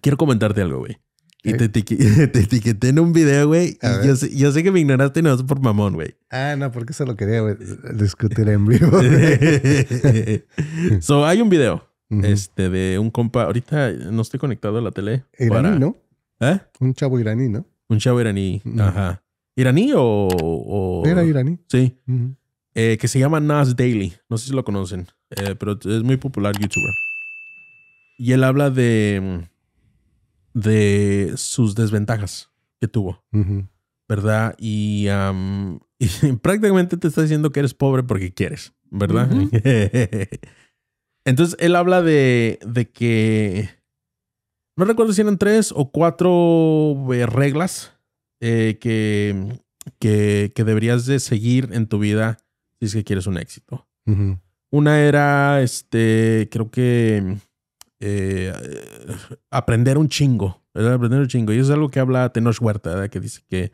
Quiero comentarte algo, güey. Y te, etiqueté en un video, güey. yo sé, yo sé, que me ignoraste y no es por mamón, güey. Ah, no, porque eso lo quería güey. discutir en vivo. so, hay un video este, de un compa. Ahorita no estoy conectado a la tele. Iraní, ¿no? ¿Eh? Un chavo iraní, ¿no? Un chavo iraní. Ajá. ¿Iraní o, Era iraní. Sí. Eh, que se llama Nas Daily. No sé si lo conocen, eh, pero es muy popular youtuber. Y él habla de de sus desventajas que tuvo, ¿verdad? Y, prácticamente te está diciendo que eres pobre porque quieres, ¿verdad? Entonces él habla de, de que, no recuerdo si eran tres o cuatro eh, reglas eh, que, que, deberías de seguir en tu vida si es que quieres un éxito. Una era, este, creo que eh, aprender un chingo, ¿verdad? Aprender un chingo. Y eso es algo que habla Tenoch Huerta, ¿verdad? Que dice que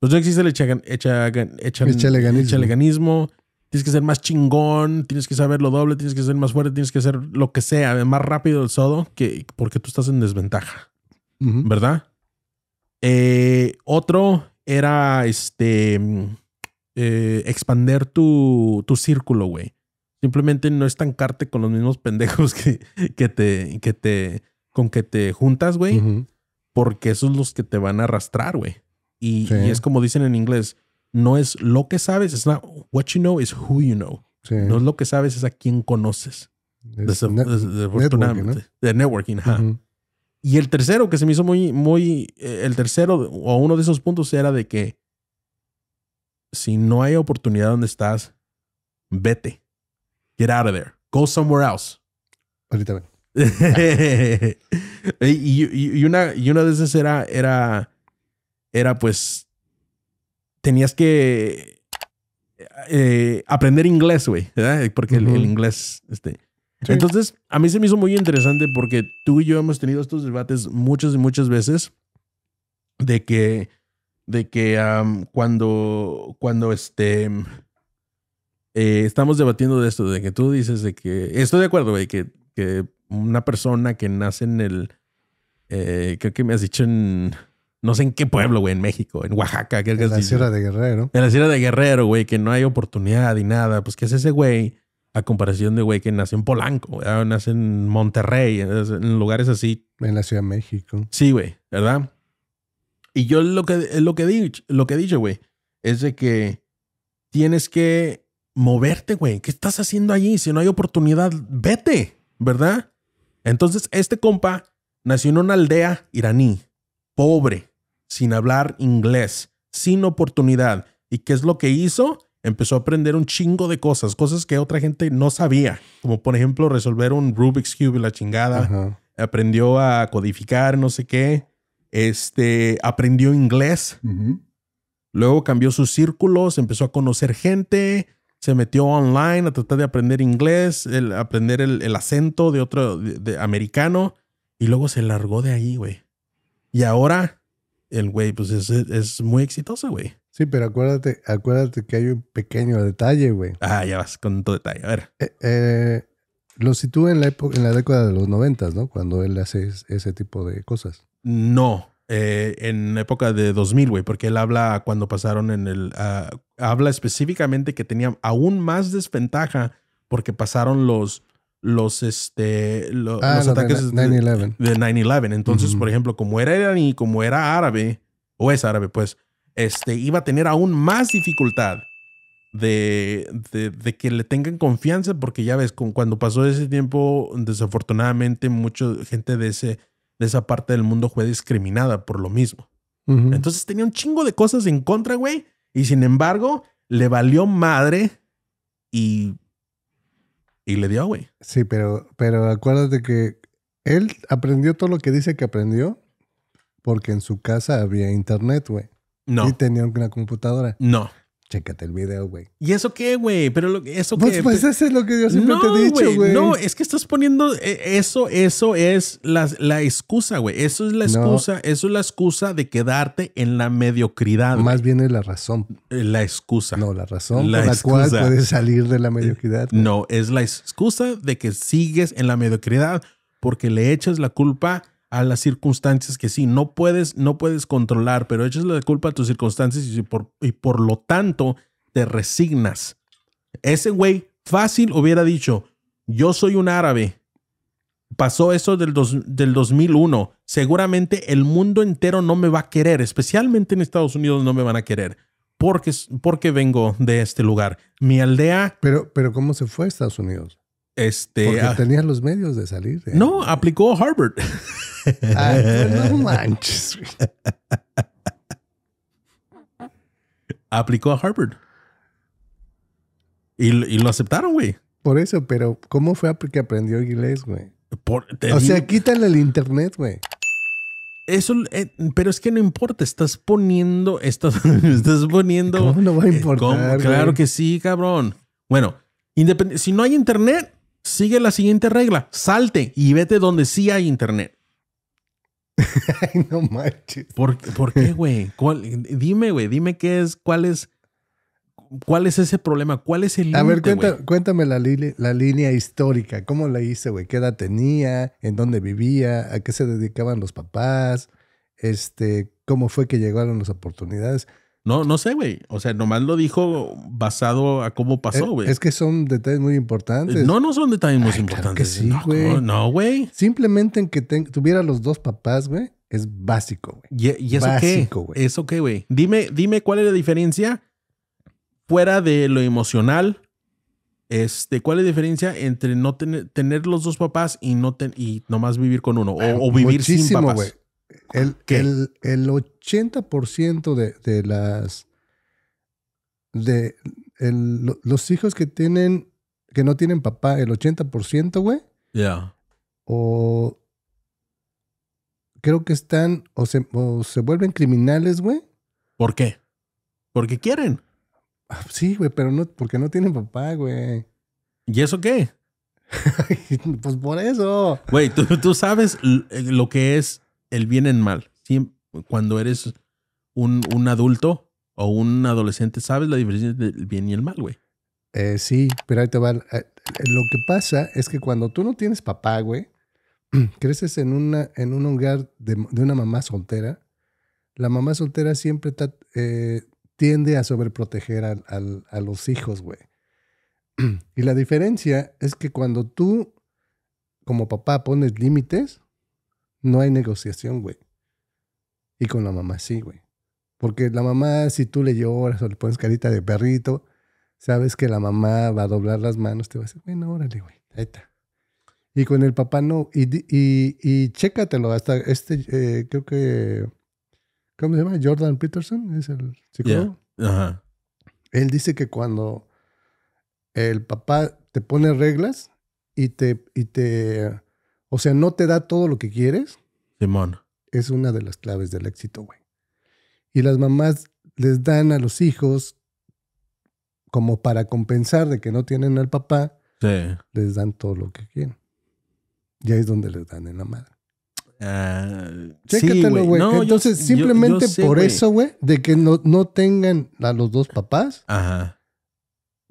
pues no existe el echaleganismo. Tienes que ser más chingón, tienes que saber lo doble, tienes que ser más fuerte, tienes que ser lo que sea, más rápido el sodo, que, porque tú estás en desventaja, ¿verdad? Eh, otro era este eh, expander tu, tu círculo, güey. Simplemente no estancarte con los mismos pendejos que, que te, que te, con que te juntas, güey. Porque esos son los que te van a arrastrar, güey. Y, es como dicen en inglés, no es lo que sabes, es what you know, is who you know. No es lo que sabes, es a quién conoces. De networking, Y el tercero que se me hizo muy, muy, eh, el tercero o uno de esos puntos era de que si no hay oportunidad donde estás, vete. Get out of there. Go somewhere else. Ahorita ven. y, una, de esas era, era, pues, tenías que eh, aprender inglés, güey, porque el, inglés, este. Entonces, a mí se me hizo muy interesante porque tú y yo hemos tenido estos debates muchas y muchas veces de que, de que cuando, cuando este eh, estamos debatiendo de esto, de que tú dices de que, estoy de acuerdo, güey, que, una persona que nace en el, eh, creo que me has dicho en, no sé en qué pueblo, güey, en México, en Oaxaca, que en la Sierra de Guerrero. En la Sierra de Guerrero, güey, que no hay oportunidad y nada, pues que es ese güey? a comparación de güey que nace en Polanco, ah, nace en Monterrey, en lugares así. En la Ciudad de México. Sí, güey, ¿verdad? Y yo lo que, lo que, lo que he dicho, güey, es de que tienes que moverte, güey. ¿Qué estás haciendo allí? Si no hay oportunidad, vete, ¿verdad? Entonces, este compa nació en una aldea iraní, pobre, sin hablar inglés, sin oportunidad. ¿Y qué es lo que hizo? Empezó a aprender un chingo de cosas, cosas que otra gente no sabía, como por ejemplo resolver un Rubik's Cube y la chingada. Aprendió a codificar, no sé qué. Este, aprendió inglés. Luego cambió sus círculos, empezó a conocer gente, se metió online a tratar de aprender inglés, aprender el, acento de otro de, americano y luego se largó de ahí, güey. Y ahora el güey pues es, muy exitoso, güey. Sí, pero acuérdate, acuérdate que hay un pequeño detalle, güey. Ah, ya vas con todo detalle. A ver. Eh, eh, lo sitúa en la época, en la década de los noventas, ¿no? Cuando él hace ese tipo de cosas. No, eh, en época de 2000, güey, porque él habla cuando pasaron en el... Ah, habla específicamente que tenía aún más desventaja porque pasaron los los este ah, ataques de 9-11. Entonces, por ejemplo, como era iraní, como era árabe, o es árabe, pues, este, iba a tener aún más dificultad de, de, que le tengan confianza, porque ya ves, con, cuando pasó ese tiempo, desafortunadamente, mucha gente de ese, esa parte del mundo fue discriminada por lo mismo. Entonces tenía un chingo de cosas en contra, güey. Y sin embargo, le valió madre y. Y le dio, güey. Sí, pero, pero acuérdate que él aprendió todo lo que dice que aprendió porque en su casa había internet, güey. No. Y tenía una computadora. No. Chécate el video, güey. ¿Y eso qué, güey? Pero lo, eso pues, pues eso es lo que yo siempre te he dicho, güey. No, es que estás poniendo. E, eso, eso es la, la excusa, güey. Eso es la excusa. Eso es la excusa de quedarte en la mediocridad. Más bien es la razón. La excusa. No, la razón la por la cual puedes salir de la mediocridad. No, es la excusa de que sigues en la mediocridad porque le echas la culpa a las circunstancias que sí, no puedes, no puedes controlar, pero echas la culpa a tus circunstancias y por, y por lo tanto te resignas. Ese güey fácil hubiera dicho, yo soy un árabe, pasó eso del, del 2001, seguramente el mundo entero no me va a querer, especialmente en Estados Unidos no me van a querer. Porque, porque vengo de este lugar. Mi aldea. Pero, pero, ¿cómo se fue a Estados Unidos? Este, Porque ah, tenía los medios de salir. ¿eh? No, aplicó a Harvard. manches, Aplicó a Harvard. Y, lo aceptaron, güey. Por eso, pero ¿cómo fue que aprendió inglés, güey? o sea, quítale el internet, güey. Eso, eh, pero es que no importa, estás poniendo, estás, estás poniendo. no va a eh, importar? claro que sí, cabrón. Bueno, si no hay internet, sigue la siguiente regla, salte y vete donde sí hay internet. Ay, no manches. ¿Por, qué, güey? Dime, güey, dime qué es, cuál es, cuál es ese problema, cuál es el A ver, cuéntame la, la, línea histórica. ¿Cómo la hice, güey? ¿Qué edad tenía? ¿En dónde vivía? ¿A qué se dedicaban los papás? Este, ¿Cómo fue que llegaron las oportunidades? No, no sé, güey. O sea, nomás lo dijo basado a cómo pasó, eh, güey. Es, que son detalles muy importantes. No, no son detalles muy importantes. que no, güey. Simplemente en que tuviera los dos papás, güey, es básico, güey. ¿Y, ¿Y, eso básico, qué? Es ¿Eso güey? Dime, dime cuál es la diferencia fuera de lo emocional. Este, ¿cuál es la diferencia entre no tener, tener los dos papás y no y nomás vivir con uno? O, vivir sin papás. El, el, 80% de, las. de los hijos que tienen. que no tienen papá, el 80%, güey. Ya. O. Creo que están. O se, vuelven criminales, güey. ¿Por qué? Porque quieren. Ah, sí, güey, pero no, porque no tienen papá, güey. ¿Y eso qué? pues por eso. Güey, tú sabes eh, lo que es el bien en mal. cuando eres un, adulto o un adolescente, sabes la diferencia entre el bien y el mal, güey. Eh, sí, pero ahí te va. Eh, eh, lo que pasa es que cuando tú no tienes papá, güey, creces en, una, en un hogar de, una mamá soltera, la mamá soltera siempre tiende a sobreproteger a los hijos, güey. Y la diferencia es que cuando tú, como papá, pones límites, no hay negociación, güey. Y con la mamá sí, güey. Porque la mamá, si tú le lloras o le pones carita de perrito, sabes que la mamá va a doblar las manos, te va a decir, bueno, órale, güey, ahí está. Y con el papá no. Y, y, y chécatelo hasta este, eh, creo que, ¿cómo se llama? Jordan Peterson, es el psicólogo. Ajá. Él dice que cuando el papá te pone reglas y te, y te o sea, no te da todo lo que quieres. Simón. Es una de las claves del éxito, güey. Y las mamás les dan a los hijos como para compensar de que no tienen al papá, sí. les dan todo lo que quieren. Y ahí es donde les dan en la madre. Uh, güey. Entonces, simplemente por eso, güey, de que no, no tengan a los dos papás, Ajá.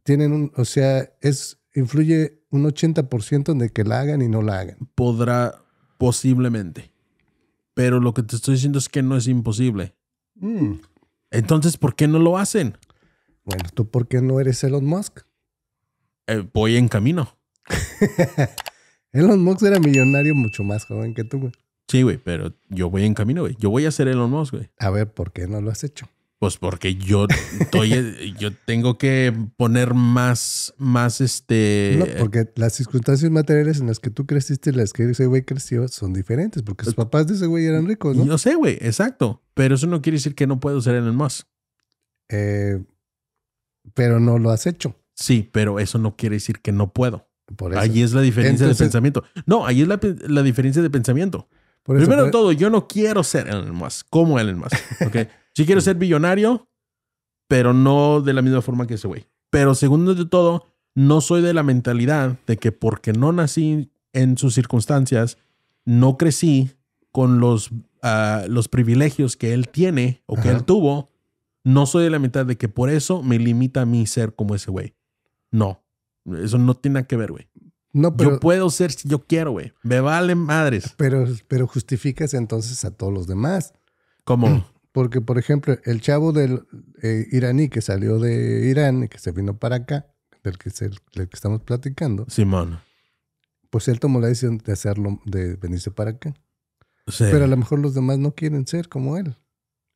tienen un, o sea, es, influye un 80% de que la hagan y no la hagan. Podrá, posiblemente. Pero lo que te estoy diciendo es que no es imposible. Mm. Entonces, ¿por qué no lo hacen? Bueno, ¿tú por qué no eres Elon Musk? Eh, voy en camino. Elon Musk era millonario mucho más joven que tú, güey. Sí, güey, pero yo voy en camino, güey. Yo voy a ser Elon Musk, güey. A ver, ¿por qué no lo has hecho? Pues porque yo estoy, eh, yo tengo que poner más, más este. porque las circunstancias materiales en las que tú creciste y las que ese güey creció son diferentes, porque sus pues, papás de ese güey eran ricos, ¿no? Yo sé, güey, exacto. Pero eso no quiere decir que no puedo ser Elon Musk. Eh, pero no lo has hecho. Sí, pero eso no quiere decir que no puedo. Por eso. Ahí es la diferencia de pensamiento. No, ahí es la, diferencia de pensamiento. Primero de todo, yo no quiero ser el más, como Elon más, ¿ok? Sí quiero ser billonario, pero no de la misma forma que ese güey. Pero segundo de todo, no soy de la mentalidad de que porque no nací en sus circunstancias, no crecí con los, ah, los privilegios que él tiene o que él tuvo, no soy de la mentalidad de que por eso me limita a mí ser como ese güey. No, eso no tiene nada que ver, güey. No, pero, yo puedo ser si yo quiero, güey. Me valen madres. Pero, pero justificas entonces a todos los demás. ¿Cómo? Porque, por ejemplo, el chavo del eh, iraní que salió de Irán y que se vino para acá, del que, que estamos platicando. Simón. Pues él tomó la decisión de hacerlo, de venirse para acá. Pero a lo mejor los demás no quieren ser como él.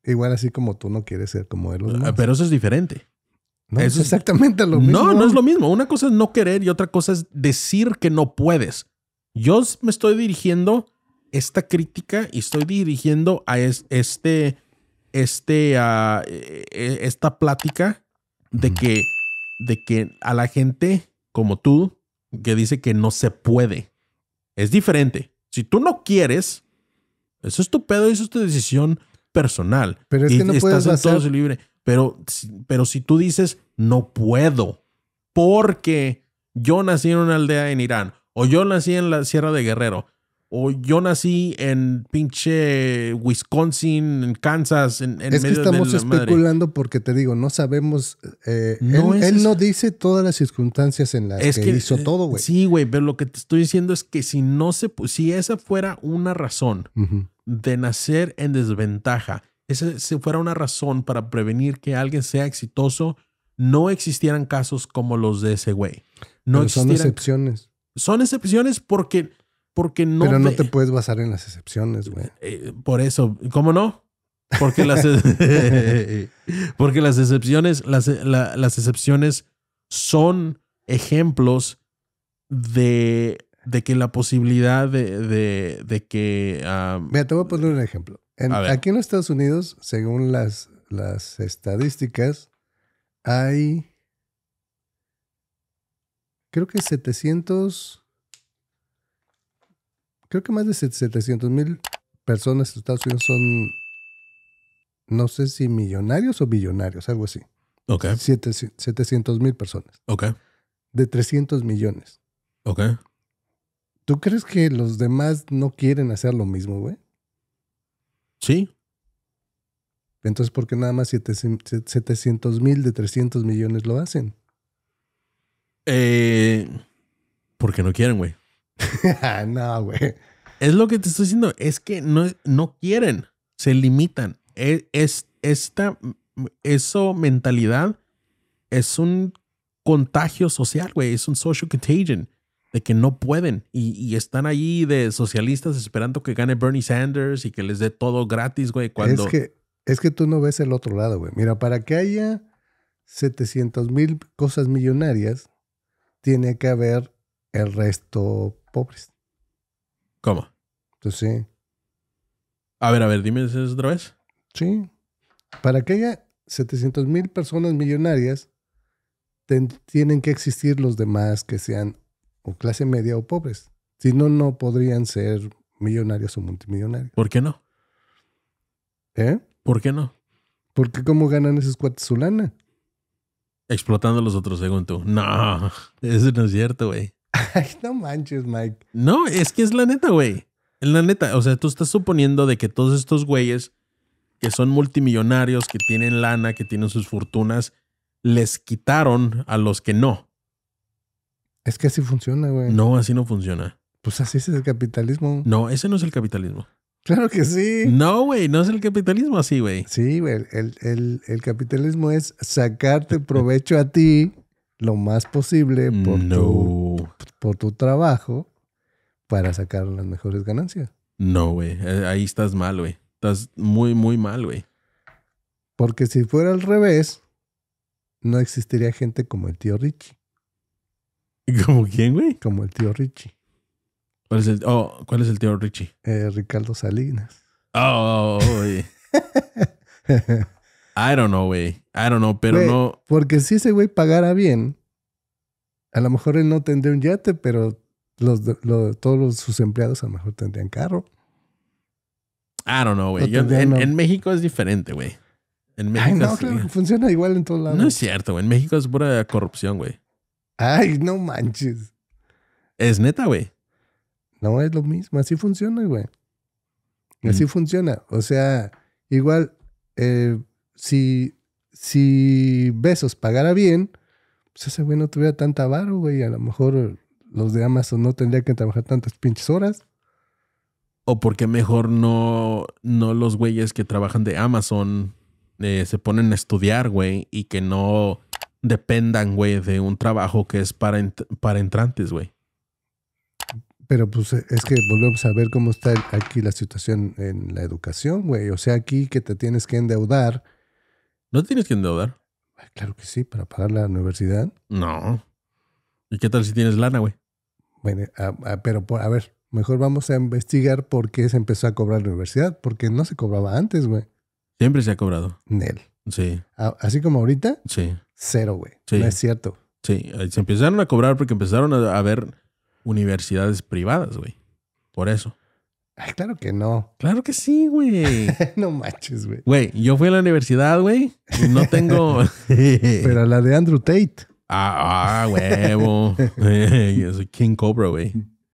Igual así como tú no quieres ser como él. Ah, pero eso es diferente. eso es exactamente lo mismo. No, no es lo mismo. Una cosa es no querer y otra cosa es decir que no puedes. Yo me estoy dirigiendo esta crítica y estoy dirigiendo a este este, ah, e, e, esta plática de que, de que a la gente como tú, que dice que no se puede, es diferente. Si tú no quieres, eso es tu pedo, es tu decisión personal. Pero es que no estás hacer... libre. Pero, pero si tú dices, no puedo, porque yo nací en una aldea en Irán, o yo nací en la Sierra de Guerrero, o yo nací en pinche Wisconsin, en Kansas, en, en es que estamos especulando porque te digo, no sabemos. Eh, él, no dice todas las circunstancias en las que, hizo eh, todo, güey. Sí, güey, pero lo que te estoy diciendo es que si no se, si esa fuera una razón de nacer en desventaja, esa si fuera una razón para prevenir que alguien sea exitoso, no existieran casos como los de ese güey. No son excepciones. Son excepciones porque porque no. Pero no te puedes basar en las excepciones, güey. Eh, por eso, ¿cómo no? Porque las, e- porque las excepciones, las, e- las excepciones son ejemplos de, de que la posibilidad de, que. Mira, te voy a poner un ejemplo. aquí en Estados Unidos, según las, las estadísticas, hay. Creo que 700 creo que más de 700 mil personas en Estados Unidos son, no sé si millonarios o billonarios, algo así. Ok. 700 mil personas. Ok. De 300 millones. Ok. ¿Tú crees que los demás no quieren hacer lo mismo, güey? Sí. Entonces, ¿por qué nada más 700 mil de 300 millones lo hacen? Eh, porque no quieren, güey. no, güey. Es lo que te estoy diciendo, es que no, no quieren, se limitan. E, es, esta eso mentalidad es un contagio social, güey, es un social contagion de que no pueden y, están allí de socialistas esperando que gane Bernie Sanders y que les dé todo gratis, güey. Es, que, es que tú no ves el otro lado, güey. Mira, para que haya 700 mil cosas millonarias, tiene que haber el resto pobres. ¿Cómo? Pues sí. A ver, a ver, dime eso otra vez. Sí. Para que haya 700 mil personas millonarias, tienen que existir los demás que sean o clase media o pobres. Si no, no podrían ser millonarios o multimillonarios. ¿Por qué no? ¿Eh? ¿Por qué no? Porque ¿cómo ganan esos cuates su lana? Explotando a los otros, según tú. No, eso no es cierto, güey. Ay, no manches, Mike. No, es que es la neta, güey. Es la neta. O sea, tú estás suponiendo de que todos estos güeyes que son multimillonarios, que tienen lana, que tienen sus fortunas, les quitaron a los que no. Es que así funciona, güey. No, así no funciona. Pues así es el capitalismo. No, ese no es el capitalismo. Claro que sí. No, güey, no es el capitalismo así, güey. Sí, güey. El, el capitalismo es sacarte provecho a ti lo más posible por, tu, por tu trabajo para sacar las mejores ganancias. No, güey. Eh, ahí estás mal, güey. Estás muy, muy mal, güey. Porque si fuera al revés, no existiría gente como el tío Richie. ¿Como quién, güey? Como el tío Richie. ¿Cuál es el, oh, tío Richie? Eh, Ricardo Salinas. Oh, oh, oh I don't know, güey. I don't know, pero no. Porque si ese güey pagara bien, a lo mejor él no tendría un yate, pero los, todos sus empleados a lo mejor tendrían carro. I don't know, güey. en, México es diferente, güey. En México no, es, funciona igual en todos lados. No es cierto, güey. En México es pura corrupción, güey. Ay, no manches. Es neta, güey. No es lo mismo. Así funciona, güey. Así mm. funciona. O sea, igual eh, si, si Besos pagara bien, pues ese güey no tuviera tanta varo, güey. A lo mejor los de Amazon no tendrían que trabajar tantas pinches horas. O porque mejor no, los güeyes que trabajan de Amazon eh, se ponen a estudiar, güey, y que no dependan, güey, de un trabajo que es para, para entrantes, güey. Pero pues eh, es que volvemos a ver cómo está aquí la situación en la educación, güey. O sea, aquí que te tienes que endeudar ¿No tienes que endeudar? Ah, claro que sí, para pagar la universidad. No. ¿Y qué tal si tienes lana, güey? Bueno, ah, ah, pero a ver, mejor vamos a investigar por qué se empezó a cobrar la universidad, porque no se cobraba antes, güey. Siempre se ha cobrado. Nel. Sí. así como ahorita. Sí. Cero, güey. Sí. No es cierto. Sí, se empezaron a cobrar porque empezaron a haber universidades privadas, güey. Por eso. Ay, claro que no. Claro que sí, güey. no manches, güey. Güey, yo fui a la universidad, güey. No tengo. Pero la de Andrew Tate. Ah, ah huevo. yo soy King Cobra, güey.